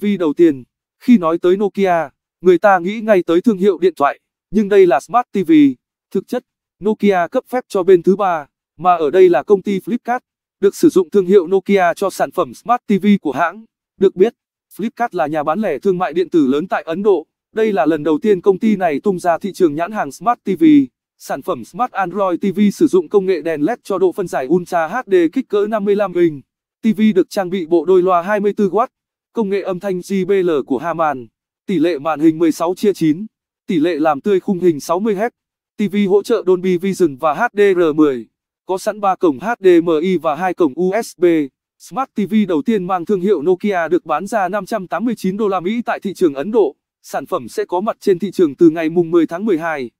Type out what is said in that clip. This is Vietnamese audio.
Vì đầu tiên, khi nói tới Nokia, người ta nghĩ ngay tới thương hiệu điện thoại, nhưng đây là Smart TV. Thực chất, Nokia cấp phép cho bên thứ ba, mà ở đây là công ty Flipkart, được sử dụng thương hiệu Nokia cho sản phẩm Smart TV của hãng. Được biết, Flipkart là nhà bán lẻ thương mại điện tử lớn tại Ấn Độ. Đây là lần đầu tiên công ty này tung ra thị trường nhãn hàng Smart TV. Sản phẩm Smart Android TV sử dụng công nghệ đèn LED cho độ phân giải Ultra HD kích cỡ 55 inch. TV được trang bị bộ đôi loa 24W công nghệ âm thanh JBL của Harman, tỷ lệ màn hình 16 chia 9, tỷ lệ làm tươi khung hình 60Hz, TV hỗ trợ Dolby Vision và HDR10, có sẵn 3 cổng HDMI và 2 cổng USB. Smart TV đầu tiên mang thương hiệu Nokia được bán ra 589 đô la Mỹ tại thị trường Ấn Độ. Sản phẩm sẽ có mặt trên thị trường từ ngày mùng 10 tháng 12.